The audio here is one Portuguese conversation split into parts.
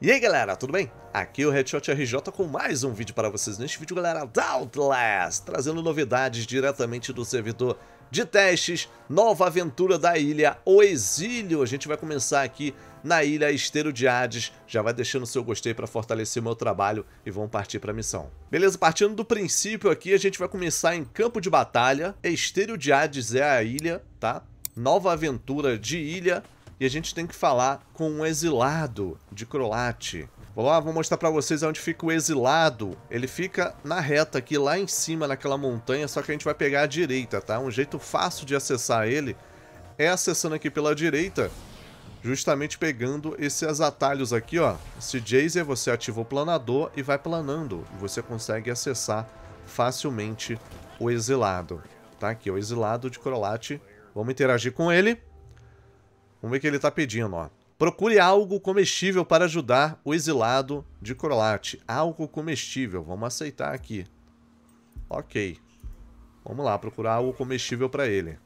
E aí galera, tudo bem? Aqui é o Headshot RJ com mais um vídeo para vocês. Neste vídeo galera, Doubtless, trazendo novidades diretamente do servidor de testes, nova aventura da ilha O Exílio. A gente vai começar aqui na ilha Esteiro de Hades. Já vai deixando o seu gostei para fortalecer o meu trabalho e vamos partir para a missão. Beleza, partindo do princípio aqui, a gente vai começar em Campo de Batalha. Esteiro de Hades é a ilha, tá? Nova aventura de ilha e a gente tem que falar com um exilado de Croate. Vou lá, vou mostrar para vocês onde fica o exilado. Ele fica na reta aqui, lá em cima, naquela montanha, só que a gente vai pegar a direita, tá? Um jeito fácil de acessar ele é acessando aqui pela direita, justamente pegando esses atalhos aqui, ó. Esse Jazer, você ativa o planador e vai planando. E você consegue acessar facilmente o exilado. Tá aqui, o exilado de Crolat. Vamos interagir com ele. Vamos ver o que ele está pedindo, ó. Procure algo comestível para ajudar o exilado de Corlate. Algo comestível. Vamos aceitar aqui. Ok. Vamos lá, procurar algo comestível para ele.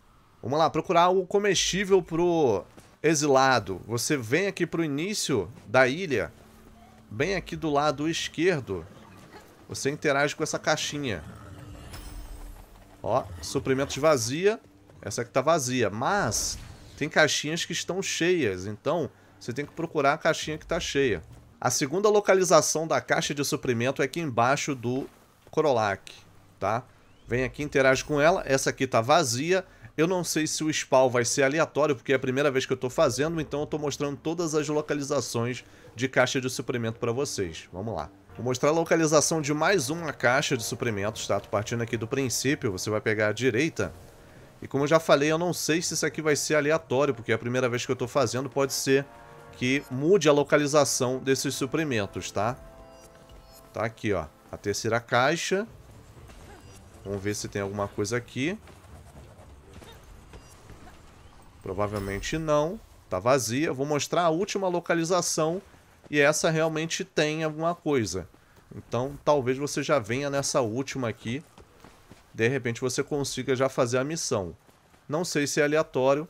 Vamos lá, procurar algo comestível pro exilado. Você vem aqui pro início da ilha, bem aqui do lado esquerdo. Você interage com essa caixinha. Ó, suprimentos vazia. Essa aqui tá vazia, mas tem caixinhas que estão cheias, então você tem que procurar a caixinha que está cheia. A segunda localização da caixa de suprimento é aqui embaixo do Corolac, tá? Vem aqui, interage com ela. Essa aqui está vazia. Eu não sei se o spawn vai ser aleatório, porque é a primeira vez que eu estou fazendo, então eu estou mostrando todas as localizações de caixa de suprimento para vocês. Vamos lá. Vou mostrar a localização de mais uma caixa de suprimentos, tá? Tô partindo aqui do princípio, você vai pegar à direita e como eu já falei, eu não sei se isso aqui vai ser aleatório, porque é a primeira vez que eu estou fazendo, pode ser que mude a localização desses suprimentos, tá? Tá aqui, ó. A terceira caixa. Vamos ver se tem alguma coisa aqui. Provavelmente não. Tá vazia. Vou mostrar a última localização e essa realmente tem alguma coisa. Então, talvez você já venha nessa última aqui de repente você consiga já fazer a missão. Não sei se é aleatório,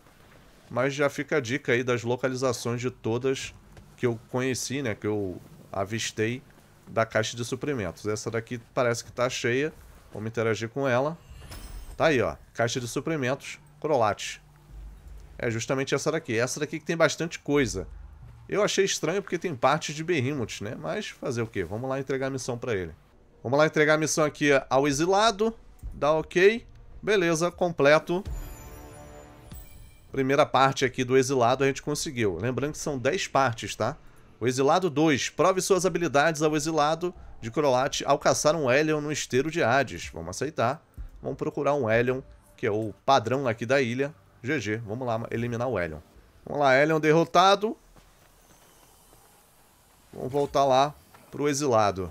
mas já fica a dica aí das localizações de todas que eu conheci, né, que eu avistei da caixa de suprimentos. Essa daqui parece que tá cheia, vamos interagir com ela. Tá aí, ó, caixa de suprimentos, Crolat. É justamente essa daqui, essa daqui que tem bastante coisa. Eu achei estranho porque tem partes de Behemoth, né? Mas fazer o quê? Vamos lá entregar a missão para ele. Vamos lá entregar a missão aqui ao exilado. Dá ok. Beleza, completo. Primeira parte aqui do Exilado a gente conseguiu. Lembrando que são 10 partes, tá? O Exilado 2. Prove suas habilidades ao Exilado de Crolat alcançar um Helion no Esteiro de Hades. Vamos aceitar. Vamos procurar um Helion, que é o padrão aqui da ilha. GG, vamos lá eliminar o Helion. Vamos lá, Helion derrotado. Vamos voltar lá pro Exilado.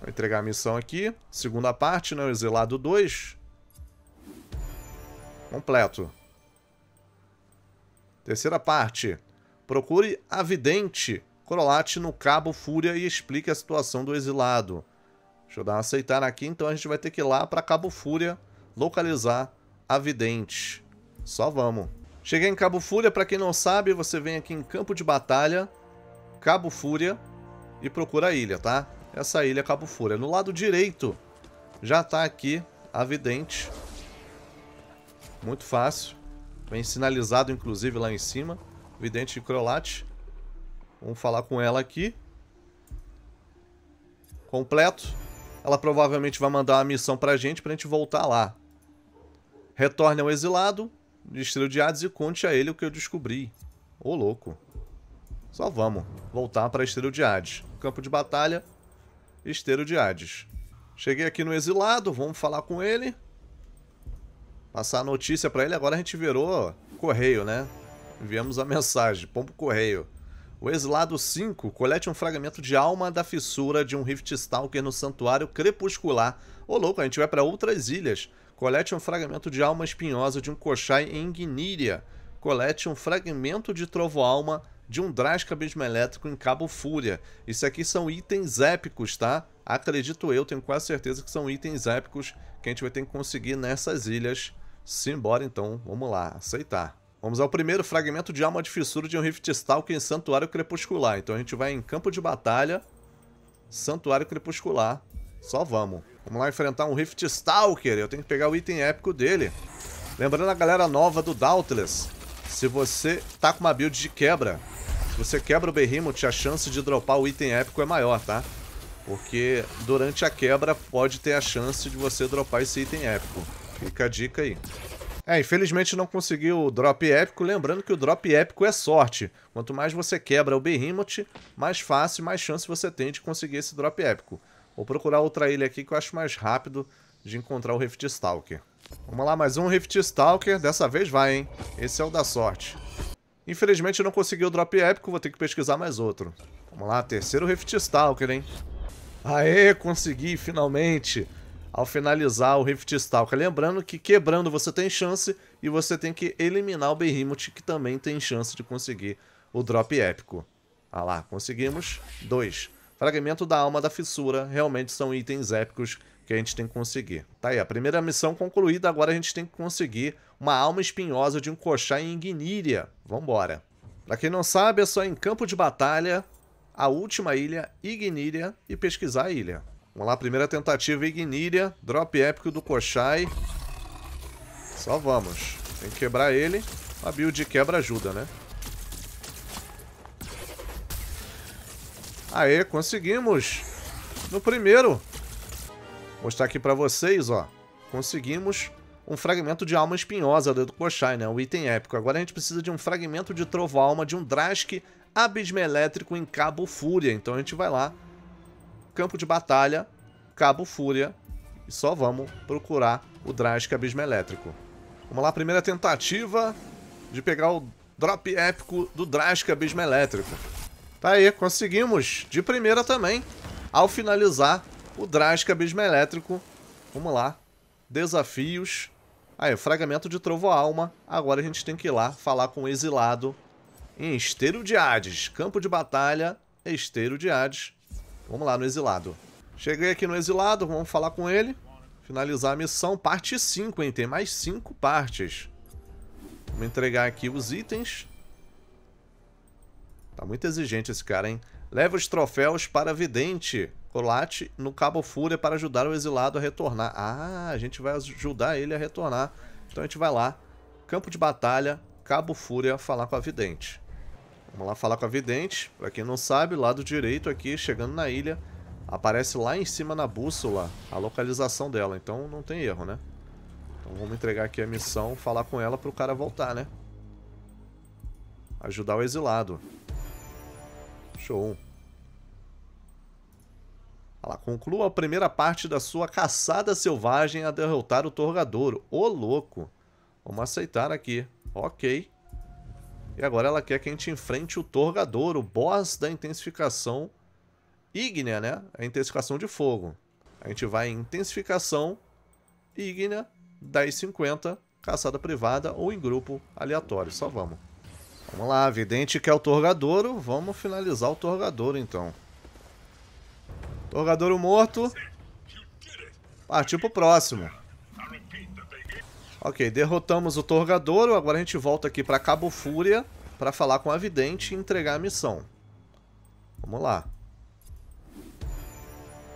Vou entregar a missão aqui. Segunda parte, né? O Exilado 2. Completo. Terceira parte. Procure a vidente Corolate no Cabo Fúria e explique a situação do exilado. Deixa eu dar um aceitar aqui, então a gente vai ter que ir lá para Cabo Fúria localizar a vidente. Só vamos. Cheguei em Cabo Fúria, para quem não sabe, você vem aqui em Campo de Batalha, Cabo Fúria e procura a ilha, tá? essa ilha é Cabo Fúria. É no lado direito já está aqui a Vidente. Muito fácil. Bem sinalizado, inclusive, lá em cima. Vidente e Crolate. Vamos falar com ela aqui. Completo. Ela provavelmente vai mandar uma missão pra gente, pra gente voltar lá. Retorne ao exilado, distrito de Hades e conte a ele o que eu descobri. Ô, louco. Só vamos. Voltar pra Estrela de Hades. Campo de batalha, Esteiro de Hades. Cheguei aqui no exilado, vamos falar com ele. Passar a notícia para ele. Agora a gente virou correio, né? Enviamos a mensagem. Pombo correio. O exilado 5 colete um fragmento de alma da fissura de um Rift Stalker no Santuário Crepuscular. Ô louco, a gente vai para outras ilhas. Colete um fragmento de alma espinhosa de um Koshai em Gniria. Colete um fragmento de Trovo Alma de um abismo elétrico em Cabo Fúria. Isso aqui são itens épicos, tá? Acredito eu, tenho quase certeza que são itens épicos que a gente vai ter que conseguir nessas ilhas. Simbora então, vamos lá, aceitar. Vamos ao primeiro fragmento de alma de fissura de um Rift Stalker em Santuário Crepuscular. Então a gente vai em Campo de Batalha, Santuário Crepuscular. Só vamos. Vamos lá enfrentar um Rift Stalker. Eu tenho que pegar o item épico dele. Lembrando a galera nova do Dauntless. Se você tá com uma build de quebra, se você quebra o Behemoth, a chance de dropar o item épico é maior, tá? Porque durante a quebra pode ter a chance de você dropar esse item épico. Fica a dica aí. É, infelizmente não consegui o drop épico, lembrando que o drop épico é sorte. Quanto mais você quebra o Behemoth, mais fácil, mais chance você tem de conseguir esse drop épico. Vou procurar outra ilha aqui que eu acho mais rápido de encontrar o Rift Stalker. Vamos lá, mais um Rift Stalker. Dessa vez vai, hein? Esse é o da sorte. Infelizmente não consegui o drop épico, vou ter que pesquisar mais outro. Vamos lá, terceiro Rift Stalker, hein? Aê, consegui, finalmente! Ao finalizar o Rift Stalker. Lembrando que quebrando você tem chance e você tem que eliminar o Behemoth, que também tem chance de conseguir o drop épico. Ah lá, conseguimos. Dois. Fragmento da Alma da Fissura realmente são itens épicos que a gente tem que conseguir. Tá aí, a primeira missão concluída, agora a gente tem que conseguir uma alma espinhosa de um coxá em Igníria. Vambora. Pra quem não sabe, é só em campo de batalha, a última ilha, Igníria, e pesquisar a ilha. Vamos lá, primeira tentativa, Igníria, drop épico do Koshai. Só vamos. Tem que quebrar ele. A build de quebra ajuda, né? Aê, conseguimos! No primeiro! mostrar aqui para vocês, ó. Conseguimos um fragmento de alma espinhosa do Kochai, né? O item épico. Agora a gente precisa de um fragmento de trovo-alma de um Drask elétrico em Cabo Fúria. Então a gente vai lá, campo de batalha, Cabo Fúria, e só vamos procurar o Drask elétrico Vamos lá, primeira tentativa de pegar o drop épico do Drask elétrico Tá aí, conseguimos de primeira também, ao finalizar o Drasca Abismo Elétrico. Vamos lá. Desafios. Aí, fragmento de Trovo Alma. Agora a gente tem que ir lá falar com o exilado em Esteiro de Hades. Campo de batalha, Esteiro de Hades. Vamos lá no exilado. Cheguei aqui no exilado, vamos falar com ele. Finalizar a missão, parte 5, hein? Tem mais 5 partes. Vamos entregar aqui os itens. Tá muito exigente esse cara, hein? Leva os troféus para vidente. Colate no Cabo Fúria para ajudar o exilado a retornar. Ah, a gente vai ajudar ele a retornar. Então a gente vai lá, campo de batalha, Cabo Fúria, falar com a Vidente. Vamos lá falar com a Vidente. Para quem não sabe, lado direito aqui, chegando na ilha, aparece lá em cima na bússola a localização dela. Então não tem erro, né? Então vamos entregar aqui a missão, falar com ela para o cara voltar, né? Ajudar o exilado. Show 1. Ela conclua a primeira parte da sua caçada selvagem a derrotar o Torgadouro. Ô, louco! Vamos aceitar aqui. Ok. E agora ela quer que a gente enfrente o Torgadouro, o boss da intensificação ígnea, né? A intensificação de fogo. A gente vai em intensificação ígnea, 10,50, caçada privada ou em grupo aleatório. Só vamos. Vamos lá, vidente que é o Torgadouro. Vamos finalizar o Torgadouro, então. Torgadouro morto. Partiu pro próximo. Ok, derrotamos o Torgadouro. Agora a gente volta aqui pra Cabo Fúria pra falar com a Vidente e entregar a missão. Vamos lá.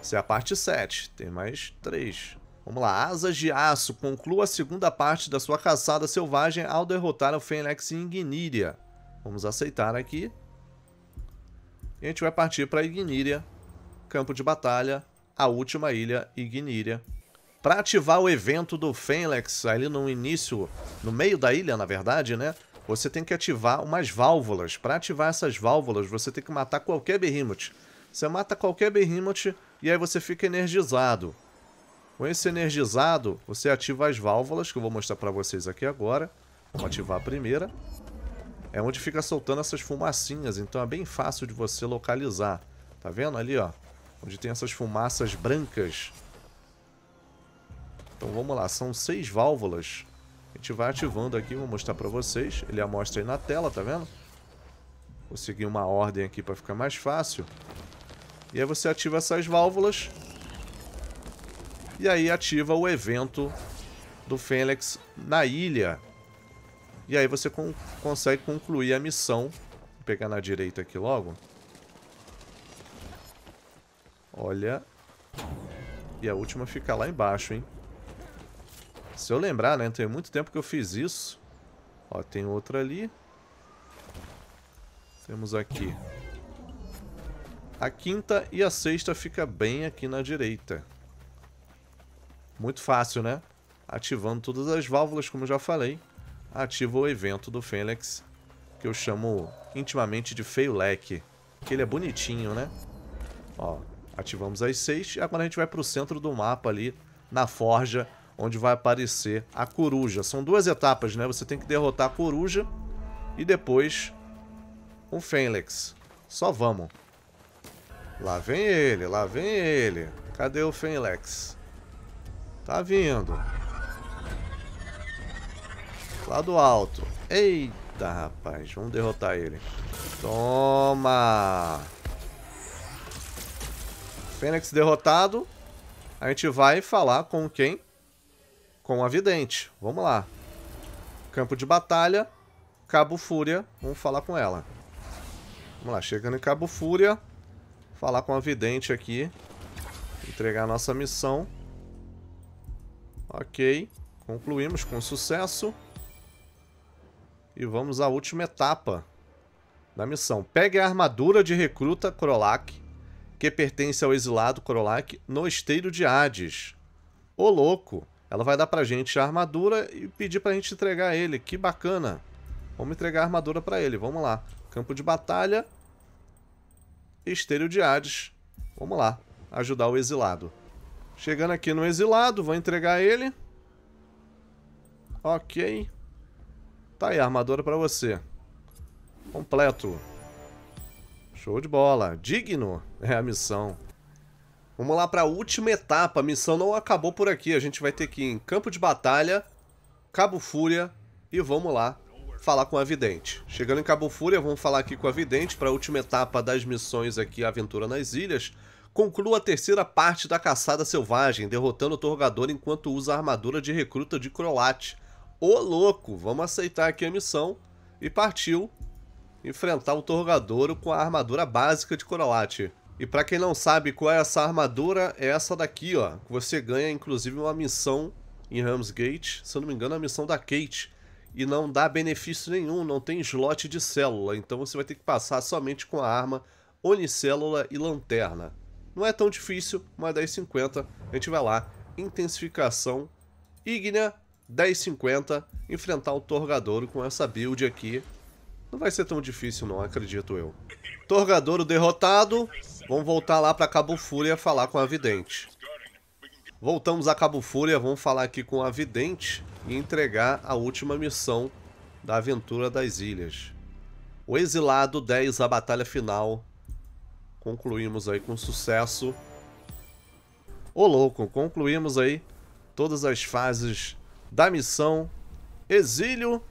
Essa é a parte 7. Tem mais 3. Vamos lá. Asas de Aço. Conclua a segunda parte da sua caçada selvagem ao derrotar o Fênix Igniria. Vamos aceitar aqui. E a gente vai partir pra Igniria campo de batalha, a última ilha, Igníria. Para ativar o evento do Fenlex, ali no início, no meio da ilha, na verdade, né? Você tem que ativar umas válvulas. Para ativar essas válvulas, você tem que matar qualquer Behemoth. Você mata qualquer Behemoth e aí você fica energizado. Com esse energizado, você ativa as válvulas, que eu vou mostrar para vocês aqui agora. Vou ativar a primeira. É onde fica soltando essas fumacinhas, então é bem fácil de você localizar. Tá vendo ali, ó? Onde tem essas fumaças brancas. Então vamos lá, são seis válvulas. A gente vai ativando aqui, vou mostrar para vocês. Ele amostra aí na tela, tá vendo? Vou seguir uma ordem aqui para ficar mais fácil. E aí você ativa essas válvulas. E aí ativa o evento do Fênix na ilha. E aí você con consegue concluir a missão. Vou pegar na direita aqui logo. Olha. E a última fica lá embaixo, hein? Se eu lembrar, né? Tem muito tempo que eu fiz isso. Ó, tem outra ali. Temos aqui. A quinta e a sexta fica bem aqui na direita. Muito fácil, né? Ativando todas as válvulas, como já falei, ativa o evento do Fênix, que eu chamo intimamente de Feio Leque. Que ele é bonitinho, né? Ó, Ativamos as seis. E agora a gente vai para o centro do mapa ali, na forja, onde vai aparecer a coruja. São duas etapas, né? Você tem que derrotar a coruja e depois um Fênix. Só vamos. Lá vem ele, lá vem ele. Cadê o Fênix? Tá vindo. Lá do alto. Eita, rapaz. Vamos derrotar ele. Toma! Fênix derrotado, a gente vai falar com quem? Com a Vidente. Vamos lá. Campo de batalha, Cabo Fúria, vamos falar com ela. Vamos lá, chegando em Cabo Fúria, falar com a Vidente aqui, entregar a nossa missão. Ok, concluímos com sucesso. E vamos à última etapa da missão. Pegue a armadura de recruta Krolak que pertence ao exilado Korolak no Esteiro de Hades. Ô louco! Ela vai dar pra gente a armadura e pedir pra gente entregar ele. Que bacana! Vamos entregar a armadura pra ele, vamos lá. Campo de batalha. Esteiro de Hades. Vamos lá, ajudar o exilado. Chegando aqui no exilado, vou entregar ele. Ok. Tá aí a armadura pra você. Completo. Show de bola. Digno é a missão. Vamos lá para a última etapa. A missão não acabou por aqui. A gente vai ter que ir em Campo de Batalha, Cabo Fúria e vamos lá falar com a Vidente. Chegando em Cabo Fúria, vamos falar aqui com a Vidente para a última etapa das missões aqui Aventura nas Ilhas. Conclua a terceira parte da caçada selvagem, derrotando o Torgador enquanto usa a armadura de recruta de Crolat. Ô louco, vamos aceitar aqui a missão e partiu enfrentar o Torgadouro com a armadura básica de Coralate. E para quem não sabe qual é essa armadura, é essa daqui, ó. você ganha, inclusive, uma missão em Ramsgate. Se eu não me engano, é a missão da Kate. E não dá benefício nenhum, não tem slot de célula. Então você vai ter que passar somente com a arma Onicélula e Lanterna. Não é tão difícil, mas 10,50. A gente vai lá. Intensificação Ignea, 10,50. Enfrentar o Torgadouro com essa build aqui. Não vai ser tão difícil não, acredito eu. Torgadouro derrotado. Vamos voltar lá para Cabo Fúria falar com a Vidente. Voltamos a Cabo Fúria, vamos falar aqui com a Vidente e entregar a última missão da Aventura das Ilhas. O Exilado 10, a batalha final. Concluímos aí com sucesso. Ô louco, concluímos aí todas as fases da missão Exílio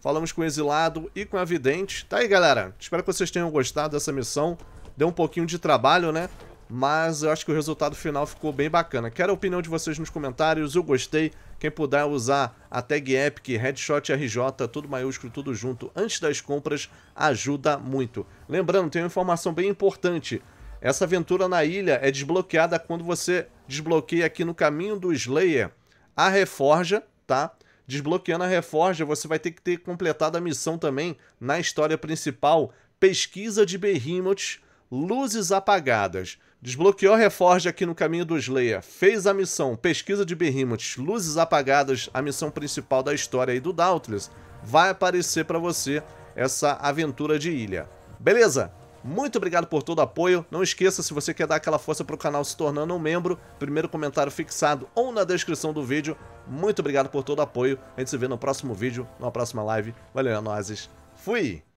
falamos com o exilado e com a vidente. Tá aí, galera. Espero que vocês tenham gostado dessa missão. Deu um pouquinho de trabalho, né? Mas eu acho que o resultado final ficou bem bacana. Quero a opinião de vocês nos comentários. Eu gostei. Quem puder usar a tag Epic, Headshot RJ, tudo maiúsculo, tudo junto, antes das compras, ajuda muito. Lembrando, tem uma informação bem importante. Essa aventura na ilha é desbloqueada quando você desbloqueia aqui no caminho do Slayer a Reforja, tá? Desbloqueando a Reforja, você vai ter que ter completado a missão também na história principal, Pesquisa de Behemoth, Luzes Apagadas. Desbloqueou a Reforja aqui no caminho do Slayer, fez a missão Pesquisa de Behemoth, Luzes Apagadas, a missão principal da história aí do Dauntless, vai aparecer para você essa aventura de ilha. Beleza? Muito obrigado por todo o apoio. Não esqueça, se você quer dar aquela força para o canal se tornando um membro, primeiro comentário fixado ou na descrição do vídeo. Muito obrigado por todo o apoio. A gente se vê no próximo vídeo, na próxima live. Valeu, é nozes. Fui!